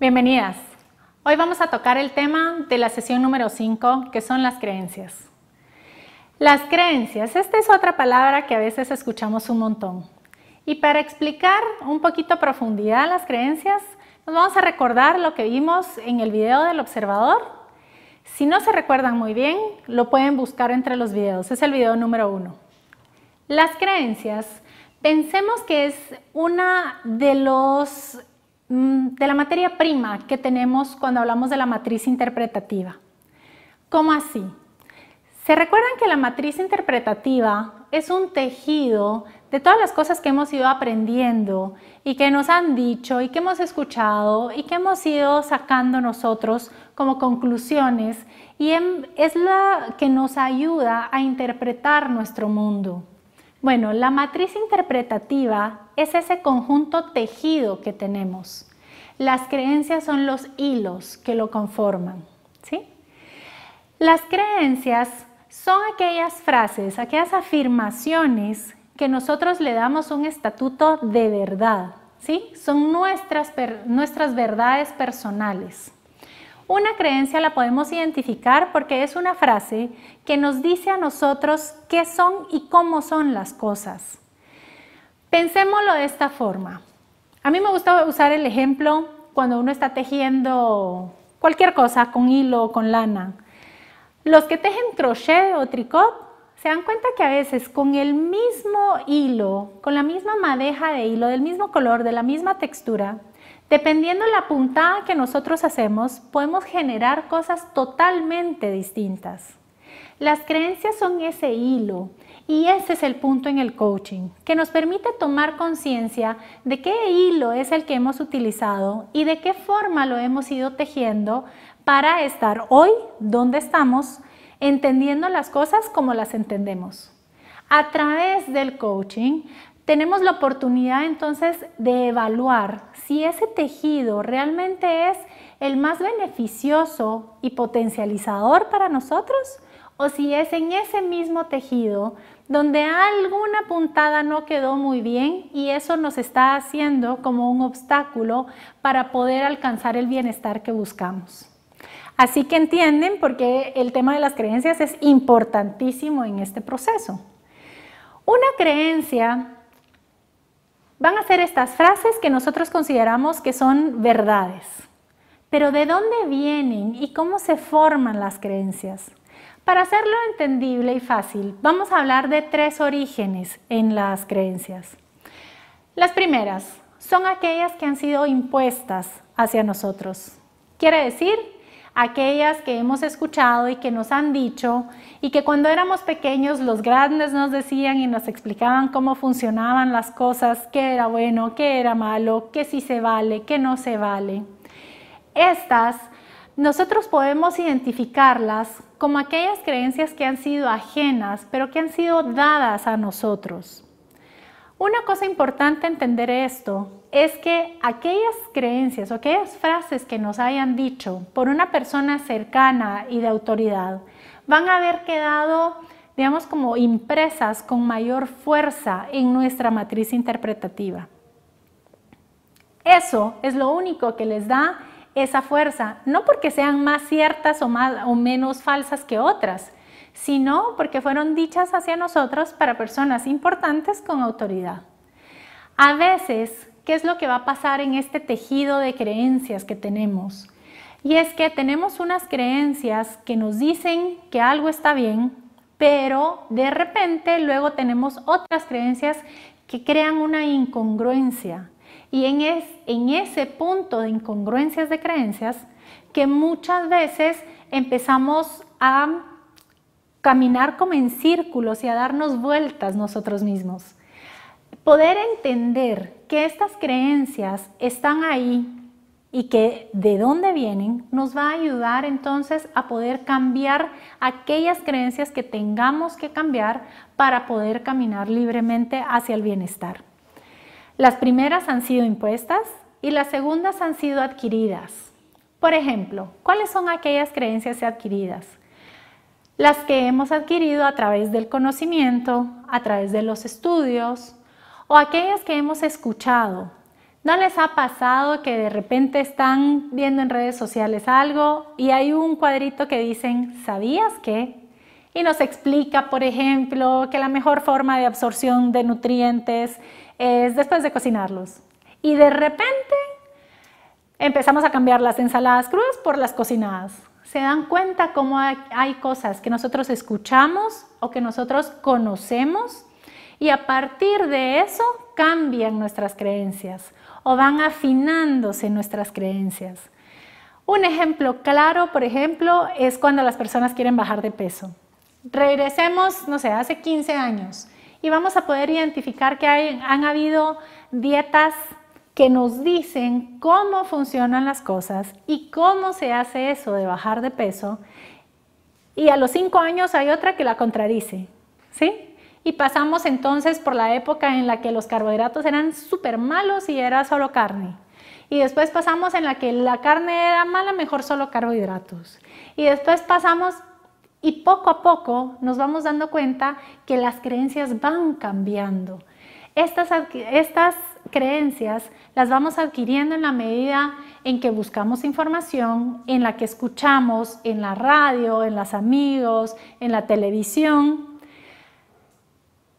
Bienvenidas. Hoy vamos a tocar el tema de la sesión número 5, que son las creencias. Las creencias, esta es otra palabra que a veces escuchamos un montón. Y para explicar un poquito a profundidad las creencias, nos vamos a recordar lo que vimos en el video del observador si no se recuerdan muy bien, lo pueden buscar entre los videos. Es el video número uno. Las creencias. Pensemos que es una de los mm, de la materia prima que tenemos cuando hablamos de la matriz interpretativa. ¿Cómo así? Se recuerdan que la matriz interpretativa es un tejido de todas las cosas que hemos ido aprendiendo y que nos han dicho y que hemos escuchado y que hemos ido sacando nosotros como conclusiones y em, es la que nos ayuda a interpretar nuestro mundo. Bueno, la matriz interpretativa es ese conjunto tejido que tenemos. Las creencias son los hilos que lo conforman. ¿sí? Las creencias son aquellas frases, aquellas afirmaciones que nosotros le damos un estatuto de verdad, ¿sí? Son nuestras, nuestras verdades personales. Una creencia la podemos identificar porque es una frase que nos dice a nosotros qué son y cómo son las cosas. Pensémoslo de esta forma. A mí me gusta usar el ejemplo cuando uno está tejiendo cualquier cosa con hilo o con lana. Los que tejen crochet o tricot se dan cuenta que a veces con el mismo hilo, con la misma madeja de hilo, del mismo color, de la misma textura, dependiendo la puntada que nosotros hacemos, podemos generar cosas totalmente distintas. Las creencias son ese hilo y ese es el punto en el coaching, que nos permite tomar conciencia de qué hilo es el que hemos utilizado y de qué forma lo hemos ido tejiendo para estar hoy donde estamos, entendiendo las cosas como las entendemos. A través del coaching tenemos la oportunidad entonces de evaluar si ese tejido realmente es el más beneficioso y potencializador para nosotros o si es en ese mismo tejido donde alguna puntada no quedó muy bien y eso nos está haciendo como un obstáculo para poder alcanzar el bienestar que buscamos. Así que entienden por qué el tema de las creencias es importantísimo en este proceso. Una creencia van a ser estas frases que nosotros consideramos que son verdades. Pero ¿de dónde vienen y cómo se forman las creencias? Para hacerlo entendible y fácil, vamos a hablar de tres orígenes en las creencias. Las primeras son aquellas que han sido impuestas hacia nosotros. Quiere decir aquellas que hemos escuchado y que nos han dicho y que cuando éramos pequeños los grandes nos decían y nos explicaban cómo funcionaban las cosas, qué era bueno, qué era malo, qué sí se vale, qué no se vale. Estas nosotros podemos identificarlas como aquellas creencias que han sido ajenas, pero que han sido dadas a nosotros. Una cosa importante entender esto es que aquellas creencias o aquellas frases que nos hayan dicho por una persona cercana y de autoridad van a haber quedado, digamos, como impresas con mayor fuerza en nuestra matriz interpretativa. Eso es lo único que les da esa fuerza, no porque sean más ciertas o, más, o menos falsas que otras, sino porque fueron dichas hacia nosotros para personas importantes con autoridad. A veces ¿Qué es lo que va a pasar en este tejido de creencias que tenemos? Y es que tenemos unas creencias que nos dicen que algo está bien, pero de repente luego tenemos otras creencias que crean una incongruencia. Y en, en ese punto de incongruencias de creencias, que muchas veces empezamos a caminar como en círculos y a darnos vueltas nosotros mismos. Poder entender que estas creencias están ahí y que de dónde vienen nos va a ayudar entonces a poder cambiar aquellas creencias que tengamos que cambiar para poder caminar libremente hacia el bienestar. Las primeras han sido impuestas y las segundas han sido adquiridas. Por ejemplo, ¿cuáles son aquellas creencias adquiridas? Las que hemos adquirido a través del conocimiento, a través de los estudios, o aquellas que hemos escuchado. ¿No les ha pasado que de repente están viendo en redes sociales algo y hay un cuadrito que dicen, ¿sabías qué? Y nos explica, por ejemplo, que la mejor forma de absorción de nutrientes es después de cocinarlos. Y de repente empezamos a cambiar las ensaladas crudas por las cocinadas. Se dan cuenta cómo hay, hay cosas que nosotros escuchamos o que nosotros conocemos y a partir de eso cambian nuestras creencias o van afinándose nuestras creencias. Un ejemplo claro, por ejemplo, es cuando las personas quieren bajar de peso. Regresemos, no sé, hace 15 años y vamos a poder identificar que han habido dietas que nos dicen cómo funcionan las cosas y cómo se hace eso de bajar de peso. Y a los 5 años hay otra que la contradice, ¿sí? Y pasamos entonces por la época en la que los carbohidratos eran súper malos y era solo carne. Y después pasamos en la que la carne era mala, mejor solo carbohidratos. Y después pasamos y poco a poco nos vamos dando cuenta que las creencias van cambiando. Estas, creencias las vamos adquiriendo en la medida en que buscamos información, en la que escuchamos en la radio, en los amigos, en la televisión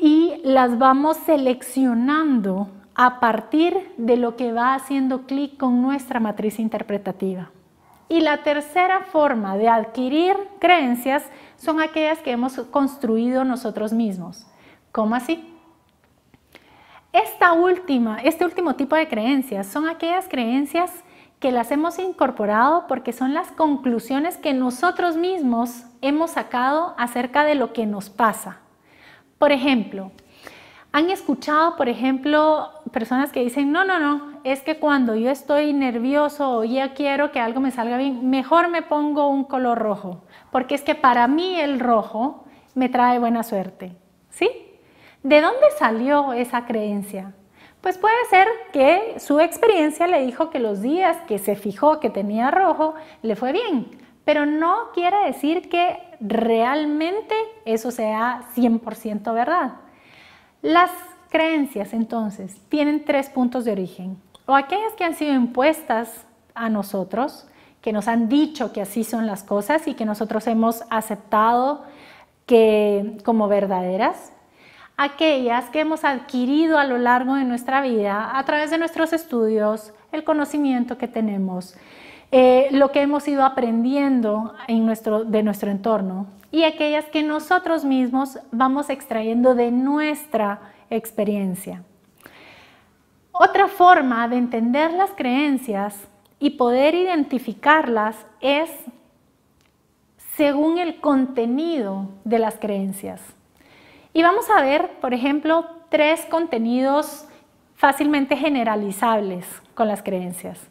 y las vamos seleccionando a partir de lo que va haciendo clic con nuestra matriz interpretativa. Y la tercera forma de adquirir creencias son aquellas que hemos construido nosotros mismos. ¿Cómo así? Esta última, este último tipo de creencias son aquellas creencias que las hemos incorporado porque son las conclusiones que nosotros mismos hemos sacado acerca de lo que nos pasa por ejemplo, han escuchado, por ejemplo, personas que dicen, no, no, no, es que cuando yo estoy nervioso o ya quiero que algo me salga bien, mejor me pongo un color rojo, porque es que para mí el rojo me trae buena suerte. ¿Sí? ¿De dónde salió esa creencia? Pues puede ser que su experiencia le dijo que los días que se fijó que tenía rojo le fue bien, pero no quiere decir que realmente eso sea 100% verdad. Las creencias entonces tienen tres puntos de origen. O aquellas que han sido impuestas a nosotros, que nos han dicho que así son las cosas y que nosotros hemos aceptado que, como verdaderas. Aquellas que hemos adquirido a lo largo de nuestra vida a través de nuestros estudios, el conocimiento que tenemos, eh, lo que hemos ido aprendiendo de nuestro entorno y aquellas que nosotros mismos vamos extrayendo de nuestra experiencia. Otra forma de entender las creencias y poder identificarlas es según el contenido de las creencias. Y vamos a ver, por ejemplo, tres contenidos fácilmente generalizables con las creencias.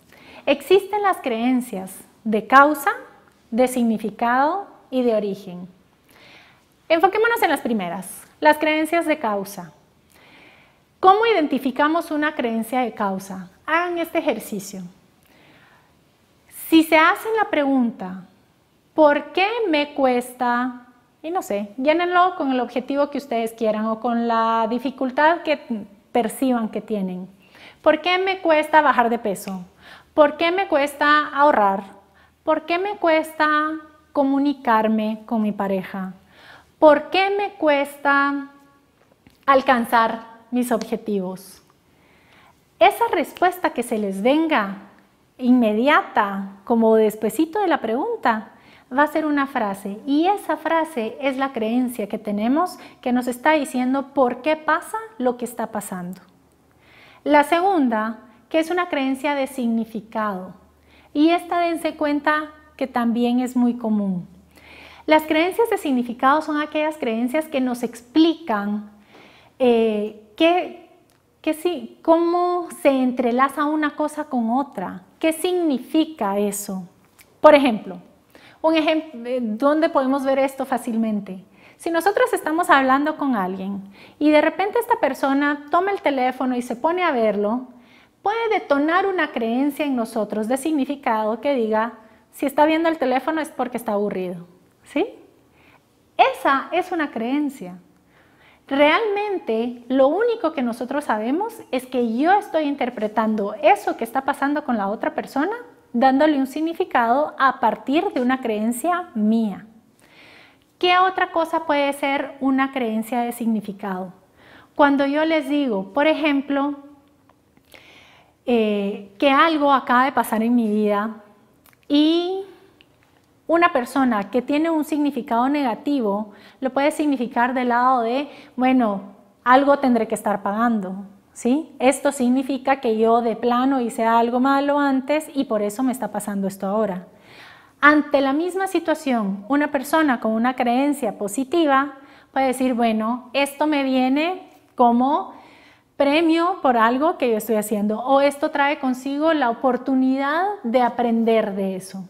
Existen las creencias de causa, de significado y de origen. Enfoquémonos en las primeras, las creencias de causa. ¿Cómo identificamos una creencia de causa? Hagan este ejercicio. Si se hacen la pregunta, ¿por qué me cuesta? Y no sé, llénenlo con el objetivo que ustedes quieran o con la dificultad que perciban que tienen. ¿Por qué me cuesta bajar de peso? ¿Por qué me cuesta ahorrar? ¿Por qué me cuesta comunicarme con mi pareja? ¿Por qué me cuesta alcanzar mis objetivos? Esa respuesta que se les venga inmediata, como despuesito de la pregunta, va a ser una frase. Y esa frase es la creencia que tenemos que nos está diciendo por qué pasa lo que está pasando. La segunda que es una creencia de significado. Y esta dense cuenta que también es muy común. Las creencias de significado son aquellas creencias que nos explican eh, cómo se entrelaza una cosa con otra. ¿Qué significa eso? Por ejemplo, un ejemplo, eh, ¿dónde podemos ver esto fácilmente? Si nosotros estamos hablando con alguien y de repente esta persona toma el teléfono y se pone a verlo, puede detonar una creencia en nosotros de significado que diga, si está viendo el teléfono es porque está aburrido. ¿Sí? Esa es una creencia. Realmente lo único que nosotros sabemos es que yo estoy interpretando eso que está pasando con la otra persona, dándole un significado a partir de una creencia mía. ¿Qué otra cosa puede ser una creencia de significado? Cuando yo les digo, por ejemplo, eh, que algo acaba de pasar en mi vida y una persona que tiene un significado negativo lo puede significar del lado de, bueno, algo tendré que estar pagando, ¿sí? Esto significa que yo de plano hice algo malo antes y por eso me está pasando esto ahora. Ante la misma situación, una persona con una creencia positiva puede decir, bueno, esto me viene como premio por algo que yo estoy haciendo o esto trae consigo la oportunidad de aprender de eso.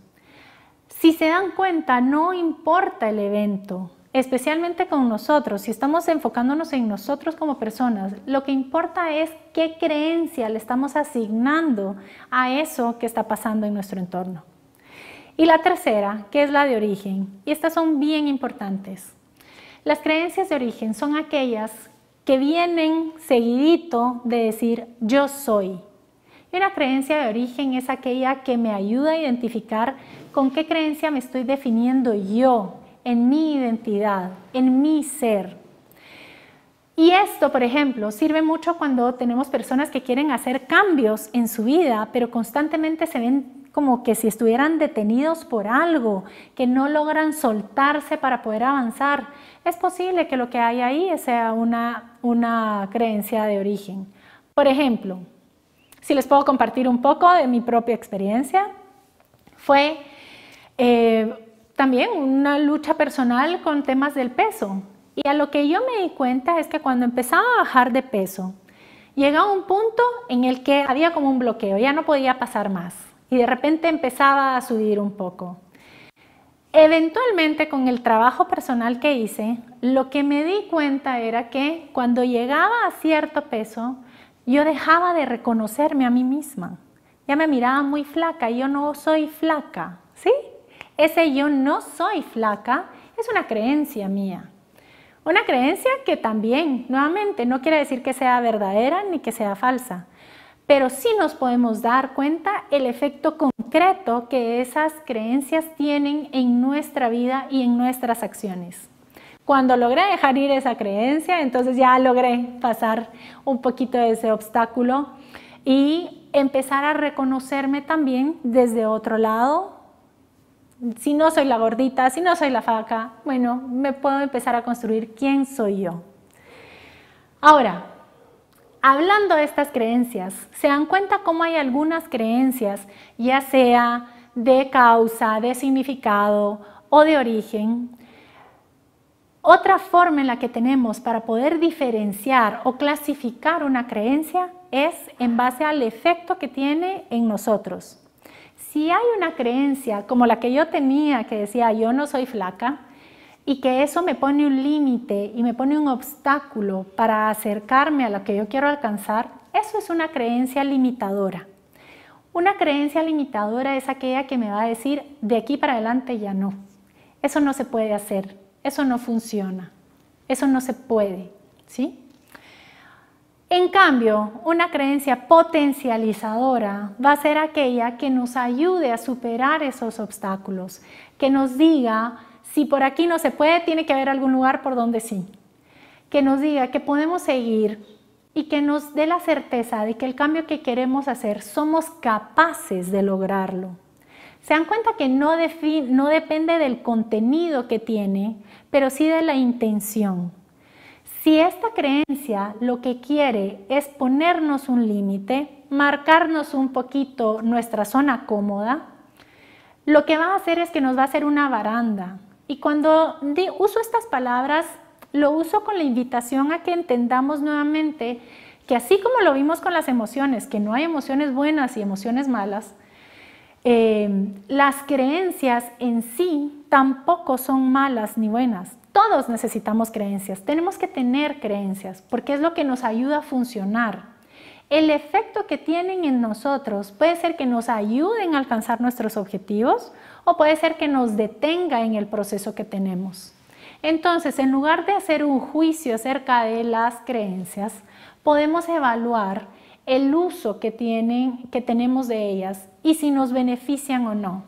Si se dan cuenta, no importa el evento, especialmente con nosotros, si estamos enfocándonos en nosotros como personas, lo que importa es qué creencia le estamos asignando a eso que está pasando en nuestro entorno. Y la tercera, que es la de origen, y estas son bien importantes. Las creencias de origen son aquellas que vienen seguidito de decir yo soy. Y una creencia de origen es aquella que me ayuda a identificar con qué creencia me estoy definiendo yo, en mi identidad, en mi ser. Y esto, por ejemplo, sirve mucho cuando tenemos personas que quieren hacer cambios en su vida, pero constantemente se ven como que si estuvieran detenidos por algo, que no logran soltarse para poder avanzar. Es posible que lo que hay ahí sea una, creencia de origen. Por ejemplo, si les puedo compartir un poco de mi propia experiencia, fue eh, también una lucha personal con temas del peso. Y a lo que yo me di cuenta es que cuando empezaba a bajar de peso, llegaba un punto en el que había como un bloqueo, ya no podía pasar más y de repente empezaba a subir un poco. Eventualmente con el trabajo personal que hice, lo que me di cuenta era que cuando llegaba a cierto peso, yo dejaba de reconocerme a mí misma. Ya me miraba muy flaca, yo no soy flaca, ¿sí? Ese yo no soy flaca es una creencia mía. Una creencia que también, nuevamente, no quiere decir que sea verdadera ni que sea falsa, pero sí nos podemos dar cuenta el efecto concreto que esas creencias tienen en nuestra vida y en nuestras acciones. Cuando logré dejar ir esa creencia, entonces ya logré pasar un poquito de ese obstáculo y empezar a reconocerme también desde otro lado, si no soy la gordita, si no soy la faca, bueno, me puedo empezar a construir quién soy yo. Ahora, Hablando de estas creencias, se dan cuenta cómo hay algunas creencias, ya sea de causa, de significado o de origen. Otra forma en la que tenemos para poder diferenciar o clasificar una creencia es en base al efecto que tiene en nosotros. Si hay una creencia como la que yo tenía que decía yo no soy flaca, y que eso me pone un límite y me pone un obstáculo para acercarme a lo que yo quiero alcanzar, eso es una creencia limitadora. Una creencia limitadora es aquella que me va a decir, de aquí para adelante ya no. Eso no se puede hacer, eso no funciona, eso no se puede, ¿sí? En cambio, una creencia potencializadora va a ser aquella que nos ayude a superar esos obstáculos, que nos diga, si por aquí no se puede, tiene que haber algún lugar por donde sí. Que nos diga que podemos seguir y que nos dé la certeza de que el cambio que queremos hacer somos capaces de lograrlo. Se dan cuenta que no, depende del contenido que tiene, pero sí de la intención. Si esta creencia lo que quiere es ponernos un límite, marcarnos un poquito nuestra zona cómoda, lo que va a hacer es que nos va a hacer una baranda, y cuando uso estas palabras, lo uso con la invitación a que entendamos nuevamente que así como lo vimos con las emociones, que no hay emociones buenas y emociones malas, em, las creencias en sí tampoco son malas ni buenas. Todos necesitamos creencias, tenemos que tener creencias porque es lo que nos ayuda a funcionar. El efecto que tienen en nosotros puede ser que nos ayuden a alcanzar nuestros objetivos o puede ser que nos detenga en el proceso que tenemos. Entonces, en lugar de hacer un juicio acerca de las creencias, podemos evaluar el uso que, tienen, que tenemos de ellas y si nos benefician o no.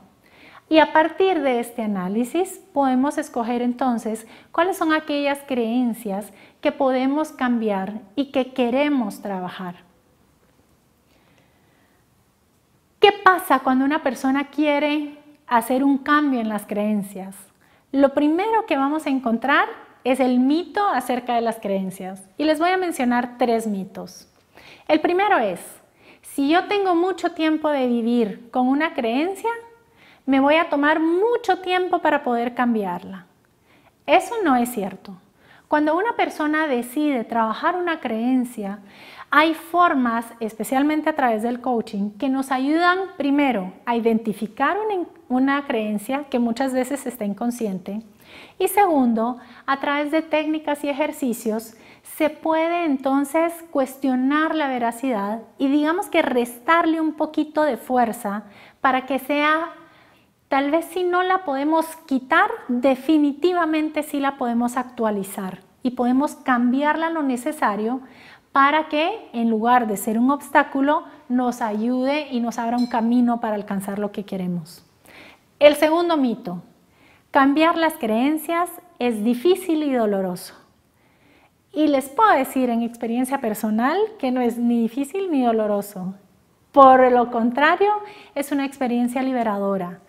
Y a partir de este análisis podemos escoger entonces cuáles son aquellas creencias que podemos cambiar y que queremos trabajar. ¿Qué pasa cuando una persona quiere hacer un cambio en las creencias. Lo primero que vamos a encontrar es el mito acerca de las creencias. Y les voy a mencionar tres mitos. El primero es, si yo tengo mucho tiempo de vivir con una creencia, me voy a tomar mucho tiempo para poder cambiarla. Eso no es cierto. Cuando una persona decide trabajar una creencia, hay formas, especialmente a través del coaching, que nos ayudan primero a identificar un una creencia que muchas veces está inconsciente. Y segundo, a través de técnicas y ejercicios se puede entonces cuestionar la veracidad y digamos que restarle un poquito de fuerza para que sea, tal vez si no la podemos quitar, definitivamente sí la podemos actualizar y podemos cambiarla lo necesario para que en lugar de ser un obstáculo nos ayude y nos abra un camino para alcanzar lo que queremos. El segundo mito, cambiar las creencias es difícil y doloroso. Y les puedo decir en experiencia personal que no es ni difícil ni doloroso. Por lo contrario, es una experiencia liberadora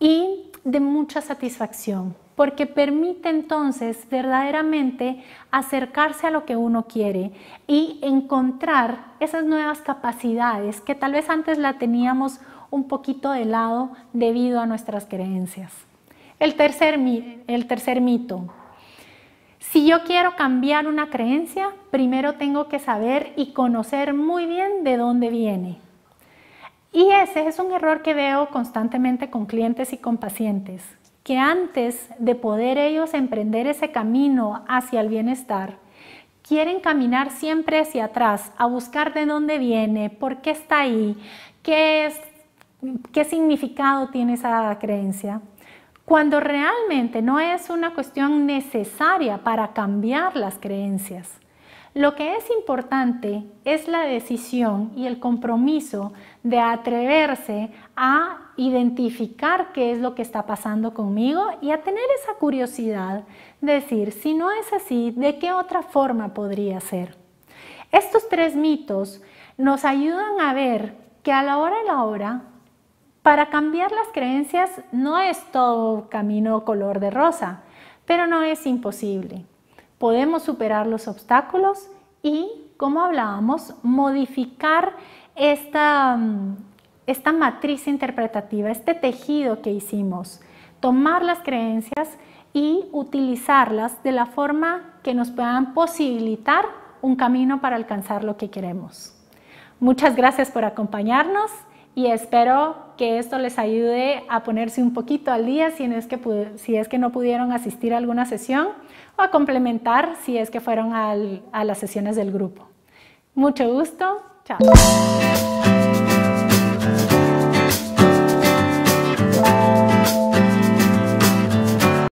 y de mucha satisfacción, porque permite entonces verdaderamente acercarse a lo que uno quiere y encontrar esas nuevas capacidades que tal vez antes la teníamos un poquito de lado debido a nuestras creencias. El tercer, el tercer mito. Si yo quiero cambiar una creencia, primero tengo que saber y conocer muy bien de dónde viene. Y ese es un error que veo constantemente con clientes y con pacientes, que antes de poder ellos emprender ese camino hacia el bienestar, quieren caminar siempre hacia atrás, a buscar de dónde viene, por qué está ahí, qué es ¿Qué significado tiene esa creencia? Cuando realmente no es una cuestión necesaria para cambiar las creencias. Lo que es importante es la decisión y el compromiso de atreverse a identificar qué es lo que está pasando conmigo y a tener esa curiosidad decir, si no es así, ¿de qué otra forma podría ser? Estos tres mitos nos ayudan a ver que a la hora de la hora para cambiar las creencias no es todo camino color de rosa, pero no es imposible. Podemos superar los obstáculos y, como hablábamos, modificar esta, mm, esta matriz interpretativa, este tejido que hicimos, tomar las creencias y utilizarlas de la forma que nos puedan posibilitar un camino para alcanzar lo que queremos. Muchas gracias por acompañarnos y espero que esto les ayude a ponerse un poquito al día si es que, si es que no pudieron asistir a alguna sesión o a complementar si es que fueron a las sesiones del grupo. Mucho gusto, chao.